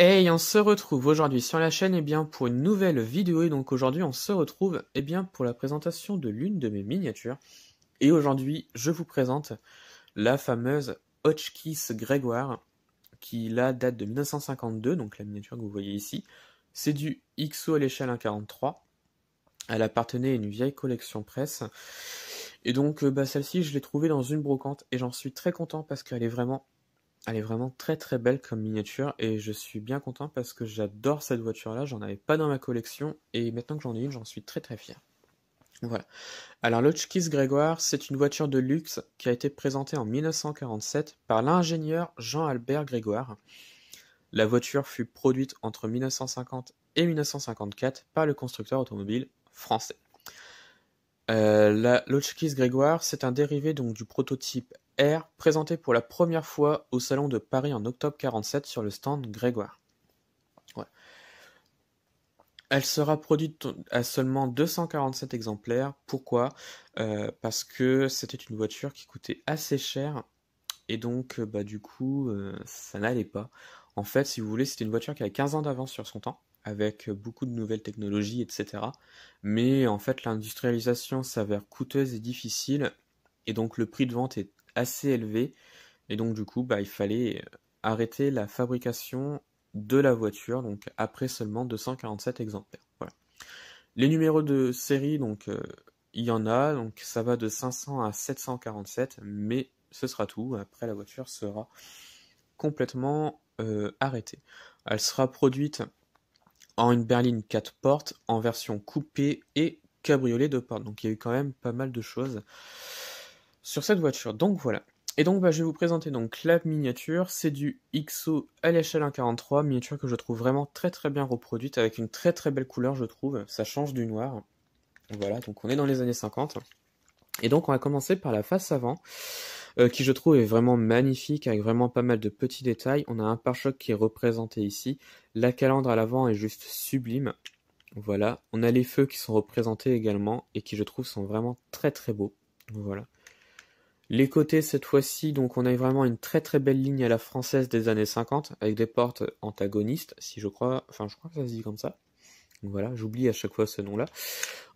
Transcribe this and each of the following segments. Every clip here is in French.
Hey, on se retrouve aujourd'hui sur la chaîne et eh bien, pour une nouvelle vidéo et donc aujourd'hui on se retrouve eh bien, pour la présentation de l'une de mes miniatures et aujourd'hui je vous présente la fameuse Hotchkiss Grégoire qui là date de 1952 donc la miniature que vous voyez ici c'est du XO à l'échelle 1.43 elle appartenait à une vieille collection presse et donc euh, bah, celle-ci je l'ai trouvée dans une brocante et j'en suis très content parce qu'elle est vraiment elle est vraiment très très belle comme miniature et je suis bien content parce que j'adore cette voiture-là, j'en avais pas dans ma collection et maintenant que j'en ai une, j'en suis très très fier. Voilà. Alors l'Hotchkiss Grégoire, c'est une voiture de luxe qui a été présentée en 1947 par l'ingénieur Jean-Albert Grégoire. La voiture fut produite entre 1950 et 1954 par le constructeur automobile français. Euh, la Lotchkiss Grégoire, c'est un dérivé donc du prototype R présenté pour la première fois au Salon de Paris en octobre 47 sur le stand Grégoire. Elle sera produite à seulement 247 exemplaires. Pourquoi euh, Parce que c'était une voiture qui coûtait assez cher et donc euh, bah, du coup ça n'allait pas. En fait, si vous voulez, c'était une voiture qui avait 15 ans d'avance sur son temps avec beaucoup de nouvelles technologies, etc. Mais en fait, l'industrialisation s'avère coûteuse et difficile, et donc le prix de vente est assez élevé, et donc du coup, bah, il fallait euh, arrêter la fabrication de la voiture, donc après seulement 247 exemplaires. Voilà. Les numéros de série, donc euh, il y en a, donc ça va de 500 à 747, mais ce sera tout. Après, la voiture sera complètement euh, arrêtée. Elle sera produite en une berline 4 portes, en version coupé et cabriolet de portes. Donc il y a eu quand même pas mal de choses sur cette voiture. Donc voilà. Et donc bah, je vais vous présenter donc la miniature, c'est du XO LHL 1.43, miniature que je trouve vraiment très très bien reproduite, avec une très très belle couleur je trouve, ça change du noir. Voilà, donc on est dans les années 50. Et donc on va commencer par la face avant. Euh, qui je trouve est vraiment magnifique, avec vraiment pas mal de petits détails. On a un pare-choc qui est représenté ici. La calandre à l'avant est juste sublime. Voilà. On a les feux qui sont représentés également et qui je trouve sont vraiment très très beaux. Voilà. Les côtés cette fois-ci, donc on a vraiment une très très belle ligne à la française des années 50 avec des portes antagonistes, si je crois, enfin je crois que ça se dit comme ça. Voilà, j'oublie à chaque fois ce nom-là.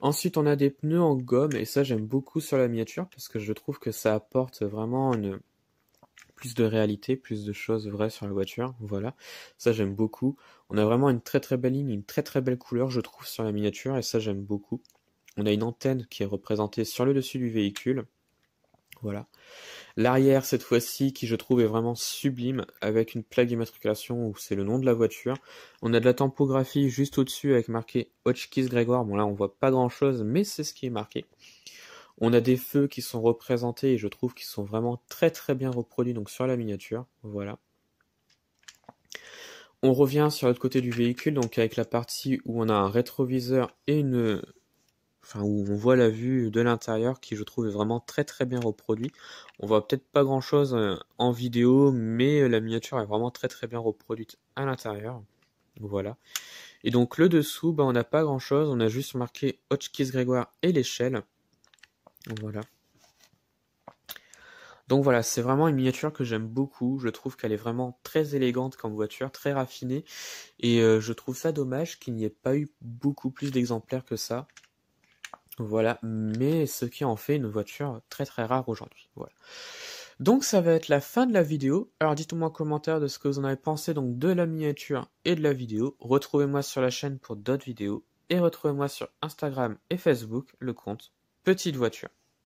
Ensuite, on a des pneus en gomme et ça, j'aime beaucoup sur la miniature parce que je trouve que ça apporte vraiment une plus de réalité, plus de choses vraies sur la voiture. Voilà, ça j'aime beaucoup. On a vraiment une très très belle ligne, une très très belle couleur, je trouve, sur la miniature et ça j'aime beaucoup. On a une antenne qui est représentée sur le dessus du véhicule. Voilà. L'arrière, cette fois-ci, qui je trouve est vraiment sublime, avec une plaque d'immatriculation où c'est le nom de la voiture. On a de la tempographie juste au-dessus avec marqué Hotchkiss Grégoire. Bon là, on voit pas grand-chose, mais c'est ce qui est marqué. On a des feux qui sont représentés et je trouve qu'ils sont vraiment très très bien reproduits donc sur la miniature. Voilà. On revient sur l'autre côté du véhicule, donc avec la partie où on a un rétroviseur et une, enfin où on voit la vue de l'intérieur qui je trouve est vraiment très très bien reproduit. On voit peut-être pas grand chose euh, en vidéo, mais euh, la miniature est vraiment très très bien reproduite à l'intérieur. Voilà. Et donc le dessous, ben on n'a pas grand chose, on a juste marqué Hotchkiss Grégoire et l'échelle. Voilà. Donc voilà, c'est vraiment une miniature que j'aime beaucoup. Je trouve qu'elle est vraiment très élégante comme voiture, très raffinée. Et euh, je trouve ça dommage qu'il n'y ait pas eu beaucoup plus d'exemplaires que ça. Voilà, mais ce qui en fait une voiture très très rare aujourd'hui. Voilà. Donc ça va être la fin de la vidéo. Alors dites-moi en commentaire de ce que vous en avez pensé donc de la miniature et de la vidéo. Retrouvez-moi sur la chaîne pour d'autres vidéos et retrouvez-moi sur Instagram et Facebook le compte Petite Voiture.